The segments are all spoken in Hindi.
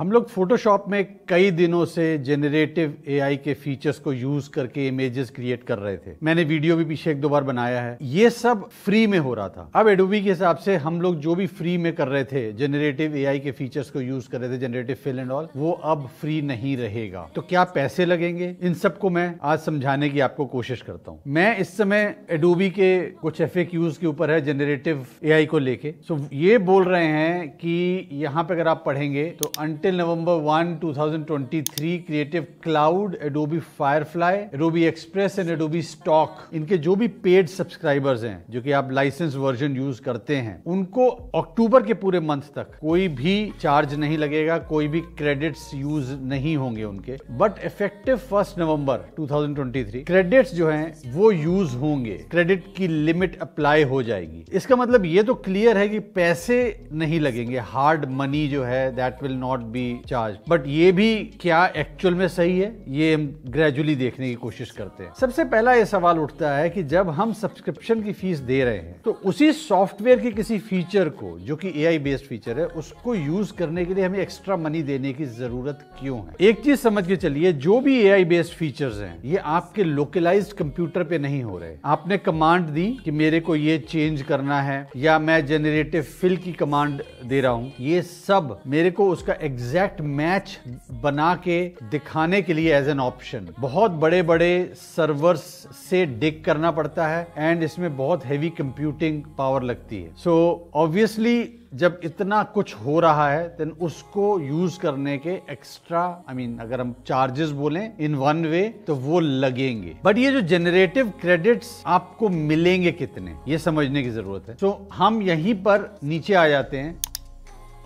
हम लोग फोटोशॉप में कई दिनों से जेनरेटिव एआई के फीचर्स को यूज करके इमेजेस क्रिएट कर रहे थे मैंने वीडियो भी पीछे एक दो बार बनाया है ये सब फ्री में हो रहा था अब एडोबी के हिसाब से हम लोग जो भी फ्री में कर रहे थे जेनरेटिव एआई के फीचर्स को यूज कर रहे थे जेनरेटिव फिल एंड ऑल वो अब फ्री नहीं रहेगा तो क्या पैसे लगेंगे इन सबको मैं आज समझाने की आपको कोशिश करता हूँ मैं इस समय एडोबी के कुछ एफ के ऊपर है जेनरेटिव ए को लेके सो ये बोल रहे हैं कि यहाँ पे अगर आप पढ़ेंगे तो अंटे till November 1, 2023 Creative Cloud, Adobe Firefly, Adobe Express and Adobe Stock इनके जो भी पेड सब्सक्राइबर्स हैं जो कि आप लाइसेंस वर्जन यूज करते हैं उनको अक्टूबर के पूरे मंथ तक कोई भी चार्ज नहीं लगेगा कोई भी क्रेडिट्स यूज नहीं होंगे उनके but effective first November 2023 credits जो हैं वो यूज होंगे क्रेडिट की लिमिट अप्लाई हो जाएगी इसका मतलब ये तो क्लियर है कि पैसे नहीं लगेंगे हार्ड मनी जो है that will not be charge but ये भी क्या एक्चुअल में सही है ये हम ग्रेजुअली देखने की कोशिश करते हैं सबसे पहला ये सवाल उठता है कि जब हम सब्सक्रिप्शन की फीस दे रहे हैं तो उसी सॉफ्टवेयर के किसी फीचर को जो कि ए बेस्ड फीचर है उसको यूज करने के लिए हमें एक्स्ट्रा मनी देने की जरूरत क्यों है एक चीज समझ के चलिए जो भी ए बेस्ड फीचर्स हैं ये आपके लोकलाइज कंप्यूटर पे नहीं हो रहे आपने कमांड दी कि मेरे को ये चेंज करना है या मैं जेनरेटिव फिल की कमांड दे रहा हूँ ये सब मेरे को उसका एग्जाम एग्जैक्ट मैच बना के दिखाने के लिए एज एन ऑप्शन बहुत बड़े बड़े सर्वर्स से डिक करना पड़ता है एंड इसमें बहुत हैवी कंप्यूटिंग पावर लगती है सो so, ऑब्वियसली जब इतना कुछ हो रहा है देन उसको यूज करने के extra I I mean mean, अगर हम चार्जेस बोले इन वन वे तो वो लगेंगे बट ये जो जनरेटिव क्रेडिट्स आपको मिलेंगे कितने ये समझने की जरूरत है सो so, हम यहीं पर नीचे आ जाते हैं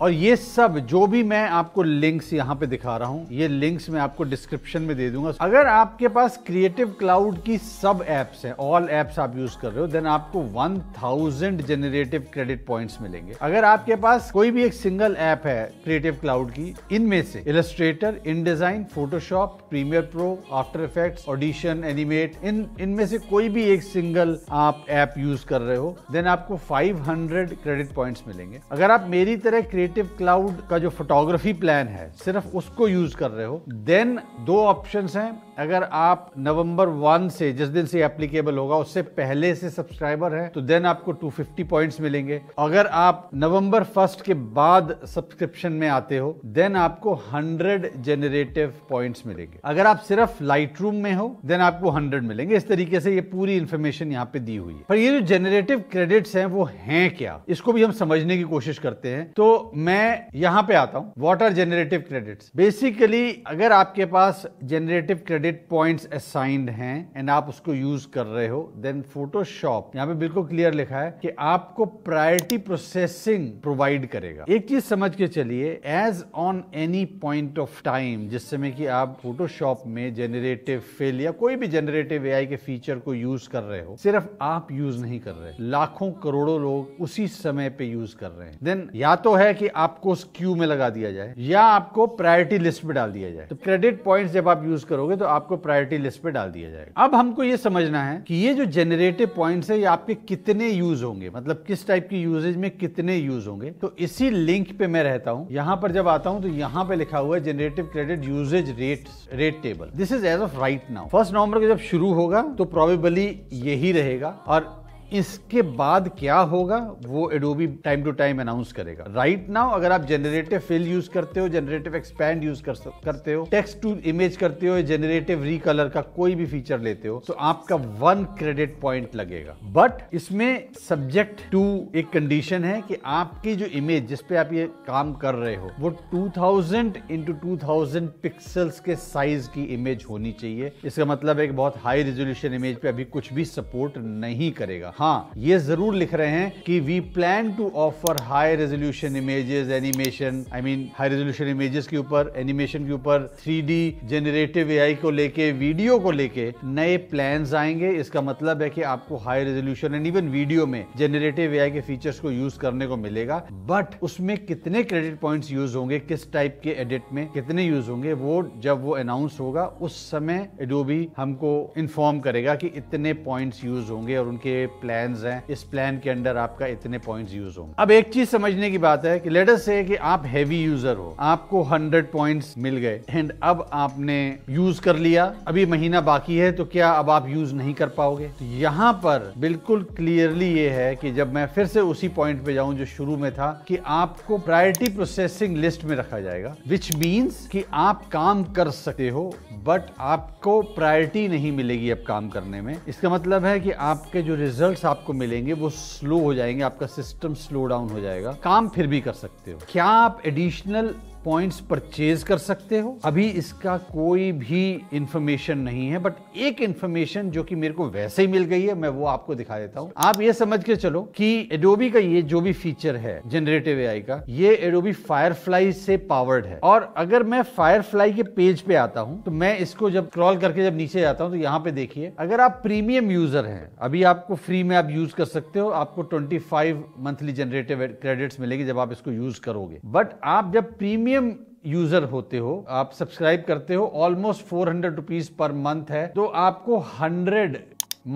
और ये सब जो भी मैं आपको लिंक्स यहाँ पे दिखा रहा हूँ ये लिंक्स मैं आपको डिस्क्रिप्शन में दे दूंगा अगर आपके पास क्रिएटिव क्लाउड की सब एप्स हैं ऑल एप्स आप यूज कर रहे हो देन आपको 1000 जनरेटिव क्रेडिट पॉइंट्स मिलेंगे अगर आपके पास कोई भी एक सिंगल ऐप है क्रिएटिव क्लाउड की इनमें से Illustrator design Photoshop Premiere Pro After Effect Audition Animate इन इनमें से कोई भी एक सिंगल आप ऐप यूज कर रहे हो देन आपको फाइव क्रेडिट पॉइंट्स मिलेंगे अगर आप मेरी तरह क्रिएटिव नेटिव क्लाउड का जो फोटोग्राफी प्लान है सिर्फ उसको यूज कर रहे हो देन दो ऑप्शन हैं अगर आप नवंबर वन से जिस दिन से एप्लीकेबल होगा उससे पहले से सब्सक्राइबर हैं तो देन आपको 250 पॉइंट्स मिलेंगे अगर आप नवंबर फर्स्ट के बाद सब्सक्रिप्शन में आते हो देन आपको 100 जेनरेटिव पॉइंट्स मिलेंगे अगर आप सिर्फ लाइट रूम में हो देन आपको 100 मिलेंगे इस तरीके से ये पूरी इन्फॉर्मेशन यहाँ पे दी हुई है पर ये जो जेनरेटिव क्रेडिट्स हैं वो हैं क्या इसको भी हम समझने की कोशिश करते हैं तो मैं यहां पे आता हूं वाटर जेनरेटिव क्रेडिट्स बेसिकली अगर आपके पास जेनरेटिव क्रेडिट पॉइंट्स असाइंड हैं एंड आप उसको यूज कर रहे हो देन फोटोशॉप यहाँ पे बिल्कुल क्लियर लिखा है कि आपको प्रायोरिटी प्रोसेसिंग प्रोवाइड करेगा एक चीज समझ के चलिए as on any point of time जिस समय कि आप फोटोशॉप में जेनरेटिव फेल या कोई भी जेनरेटिव एआई के फीचर को यूज कर रहे हो सिर्फ आप यूज नहीं कर रहे लाखों करोड़ों लोग उसी समय पे यूज कर रहे हैं देन या तो है कि आपको उस क्यू में लगा दिया जाए या आपको प्रायोरिटी लिस्ट में डाल दिया जाए तो क्रेडिट पॉइंट्स जब आप यूज करोगे तो आपको प्रायोरिटी लिस्ट में डाल दिया जाएगा अब हमको ये समझना है कि ये जो जनरेटिव पॉइंट है ये आपके कितने यूज होंगे मतलब किस टाइप की यूजेज में कितने यूज होंगे तो इसी लिंक पे मैं रहता हूँ यहाँ पर जब आता हूँ तो यहाँ पे लिखा हुआ है generative credit usage rate rate table this is as of right now first November को जब शुरू होगा तो प्रोबेबली यही रहेगा और इसके बाद क्या होगा वो Adobe time to time announce करेगा राइट right नाउ अगर आप जनरेटिव फिल यूज करते हो जनरेटिव एक्सपैंड यूज कर, करते हो टेक्स्ट टू इमेज करते हो जनरेटिव रिकलर का कोई भी फीचर लेते हो तो आपका वन क्रेडिट पॉइंट लगेगा बट इसमें सब्जेक्ट टू एक कंडीशन है कि आपकी जो इमेज जिसपे आप ये काम कर रहे हो वो 2000 थाउजेंड इंटू टू पिक्सल्स के साइज की इमेज होनी चाहिए इसका मतलब एक बहुत हाई रेजोल्यूशन इमेज पे अभी कुछ भी सपोर्ट नहीं करेगा हाँ ये जरूर लिख रहे हैं कि we plan to offer high resolution images animation I mean high resolution images के ऊपर एनिमेशन के ऊपर थ्री जेनरेटिव ए को लेके वीडियो को लेके नए प्लान आएंगे इसका मतलब है कि आपको high resolution and even video में जेनरेटिव ए के फीचर्स को यूज करने को मिलेगा बट उसमें कितने क्रेडिट पॉइंट्स यूज होंगे किस टाइप के एडिट में कितने यूज होंगे वो जब वो अनाउंस होगा उस समय एडोबी हमको इन्फॉर्म करेगा कि इतने पॉइंट्स यूज होंगे और उनके प्लान प्लान्स हैं इस प्लान के अंडर आपका इतने पॉइंट्स यूज होंगे अब एक चीज समझने की बात है कि लेटर से कि आप हैवी यूजर हो आपको हंड्रेड पॉइंट मिल गए एंड अब आपने यूज कर लिया अभी महीना बाकी है तो क्या अब आप यूज नहीं कर पाओगे तो यहाँ पर बिल्कुल क्लियरली ये है कि जब मैं फिर से उसी पॉइंट पे जाऊं जो शुरू में था कि आपको प्रायोरिटी प्रोसेसिंग लिस्ट में रखा जाएगा विच मीन्स कि आप काम कर सकते हो बट आपको प्रायोरिटी नहीं मिलेगी अब काम करने में इसका मतलब है कि आपके जो रिजल्ट रिजल्ट्स आपको मिलेंगे वो स्लो हो जाएंगे आपका सिस्टम स्लो डाउन हो जाएगा काम फिर भी कर सकते हो क्या आप एडिशनल पॉइंट्स परचेज कर सकते हो अभी इसका कोई भी इंफॉर्मेशन नहीं है बट एक इंफॉर्मेशन जो कि मेरे को वैसे ही मिल गई है मैं वो आपको दिखा देता हूँ आप ये समझ के चलो कि एडोबी का ये जो भी फीचर है जनरेटिव एआई का ये एडोबी फायरफ्लाई से पावर्ड है और अगर मैं फायरफ्लाई के पेज पे आता हूँ तो मैं इसको जब क्रॉल करके जब नीचे जाता हूँ तो यहाँ पे देखिए अगर आप प्रीमियम यूजर हैं अभी आपको फ्री में आप यूज कर सकते हो आपको ट्वेंटी मंथली जनरेटिव क्रेडिट्स मिलेगी जब आप इसको यूज करोगे बट आप जब प्रीमियम प्रीमियम यूजर होते हो आप सब्सक्राइब करते हो almost four hundred rupees per month है तो आपको hundred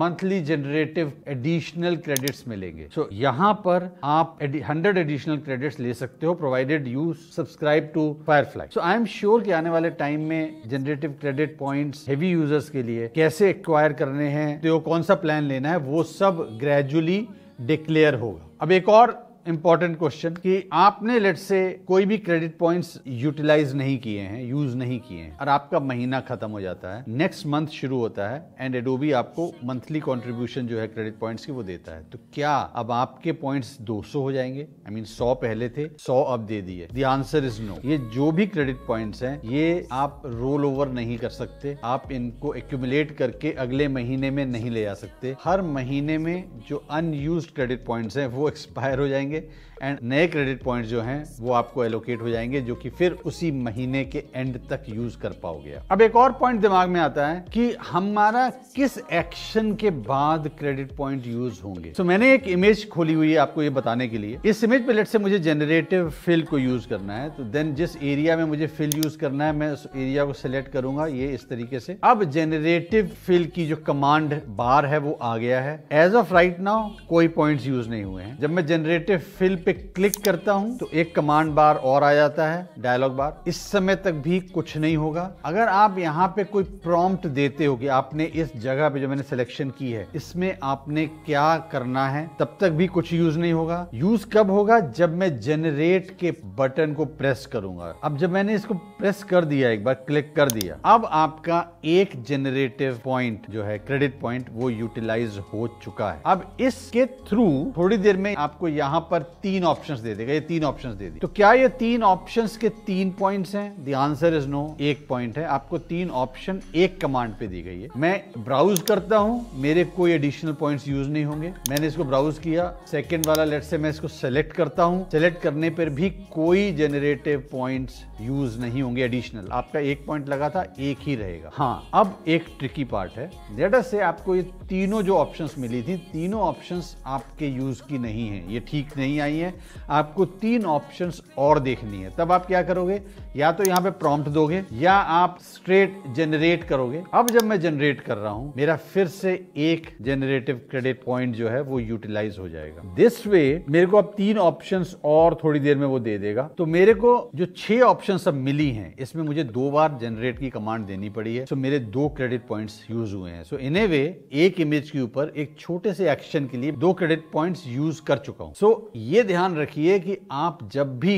monthly generative additional credits मिलेंगे सो so, यहाँ पर आप हंड्रेड एडिशनल क्रेडिट्स ले सकते हो provided you subscribe to Firefly so I am sure कि आने वाले टाइम में generative credit points heavy users के लिए कैसे एक्वायर करने हैं तो कौन सा प्लान लेना है वो सब ग्रेजुअली डिक्लेयर होगा अब एक और इंपॉर्टेंट क्वेश्चन कि आपने लेट से कोई भी क्रेडिट पॉइंट्स यूटिलाइज नहीं किए हैं यूज नहीं किए हैं और आपका महीना खत्म हो जाता है नेक्स्ट मंथ शुरू होता है एंड एडोबी आपको मंथली कॉन्ट्रीब्यूशन जो है क्रेडिट पॉइंट्स की वो देता है तो क्या अब आपके पॉइंट्स 200 हो जाएंगे आई I मीन mean, 100 पहले थे 100 अब दे दिए दी आंसर इज नो ये जो भी क्रेडिट पॉइंट्स हैं ये आप रोल ओवर नहीं कर सकते आप इनको एक्यूमुलेट करके अगले महीने में नहीं ले जा सकते हर महीने में जो अनयूज क्रेडिट पॉइंट्स हैं वो एक्सपायर हो जाएंगे जाएंगे एंड नए क्रेडिट पॉइंट जो हैं वो आपको एलोकेट हो जाएंगे जो कि फिर उसी महीने के एंड तक यूज कर पाओगे अब एक और पॉइंट दिमाग में आता है कि हमारा किस एक्शन के बाद क्रेडिट पॉइंट यूज होंगे तो so, मैंने एक इमेज खोली हुई है आपको ये बताने के लिए इस इमेज पे लेट से मुझे जनरेटिव फिल को यूज करना है तो देन जिस एरिया में मुझे फिल यूज करना है मैं उस एरिया को सिलेक्ट करूंगा ये इस तरीके से अब जेनरेटिव फिल की जो कमांड बार है वो आ गया है एज ऑफ राइट नाउ कोई पॉइंट यूज नहीं हुए हैं जब मैं जनरेटिव फिल पे क्लिक करता हूं तो एक कमांड बार और आ जाता है डायलॉग बार इस समय तक भी कुछ नहीं होगा अगर आप यहाँ पे कोई प्रॉम्प्ट देते हो कि आपने इस जगह पे जो मैंने सिलेक्शन की है इसमें आपने क्या करना है तब तक भी कुछ यूज नहीं होगा यूज कब होगा जब मैं जनरेट के बटन को प्रेस करूंगा अब जब मैंने इसको प्रेस कर दिया एक बार क्लिक कर दिया अब आपका एक जनरेटिव पॉइंट जो है क्रेडिट पॉइंट वो यूटिलाइज हो चुका है अब इसके थ्रू थोड़ी देर में आपको यहाँ पर पर तीन ऑप्शंस दे देगा ये तीन ऑप्शंस दे दी तो क्या ये तीन ऑप्शंस के तीन पॉइंट्स हैं द आंसर इज नो एक पॉइंट है आपको तीन ऑप्शन एक कमांड पे दी गई है मैं ब्राउज करता हूं मेरे कोई एडिशनल पॉइंट्स यूज नहीं होंगे मैंने इसको ब्राउज किया सेकंड वाला लेट से मैं इसको सेलेक्ट करता हूं सेलेक्ट करने पर भी कोई जेनरेटिव पॉइंट्स यूज नहीं होंगे एडिशनल आपका एक पॉइंट लगा था एक ही रहेगा हाँ अब एक ट्रिकी पार्ट है लेटर से आपको ये तीनों जो ऑप्शंस मिली थी तीनों ऑप्शंस आपके यूज की नहीं है ये ठीक नहीं आई है आपको तीन ऑप्शंस और देखनी है तब आप क्या करोगे या तो यहाँ पे प्रॉम्प्ट दोगे या आप स्ट्रेट जनरेट करोगे अब जब मैं जनरेट कर रहा हूँ मेरा फिर से एक जनरेटिव क्रेडिट पॉइंट जो है वो यूटिलाइज हो जाएगा दिस वे मेरे को अब तीन ऑप्शन और थोड़ी देर में वो दे देगा तो मेरे को जो छह ऑप्शन अब मिली है इसमें मुझे दो बार जनरेट की कमांड देनी पड़ी है सो मेरे दो क्रेडिट पॉइंट यूज हुए हैं सो इन ए वे एक इमेज के ऊपर एक छोटे से एक्शन के लिए दो क्रेडिट पॉइंट यूज कर चुका हूँ सो so, ये ध्यान रखिए कि आप जब भी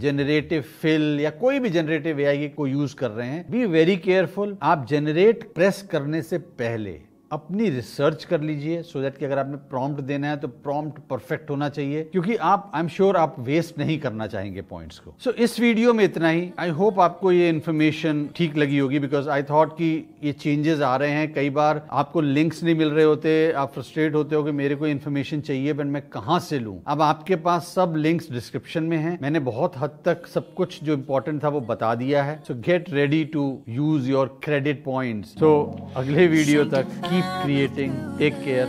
जेनरेटिव फिल या कोई भी जनरेटिव एआई को यूज कर रहे हैं बी वेरी केयरफुल आप जेनरेट प्रेस करने से पहले अपनी रिसर्च कर लीजिए सो दैट कि अगर आपने प्रॉम्प्ट देना है तो प्रॉम्प्ट परफेक्ट होना चाहिए क्योंकि आप आई एम श्योर आप वेस्ट नहीं करना चाहेंगे पॉइंट्स को सो so, इस वीडियो में इतना ही आई होप आपको ये इन्फॉर्मेशन ठीक लगी होगी बिकॉज आई थॉट कि ये चेंजेस आ रहे हैं कई बार आपको लिंक्स नहीं मिल रहे होते आप फ्रस्ट्रेट होते हो कि मेरे को इन्फॉर्मेशन चाहिए बट मैं कहाँ से लूँ अब आपके पास सब लिंक्स डिस्क्रिप्शन में है मैंने बहुत हद तक सब कुछ जो इंपॉर्टेंट था वो बता दिया है so get ready to use your credit point so अगले वीडियो तक की Keep creating. Take care.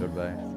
Goodbye.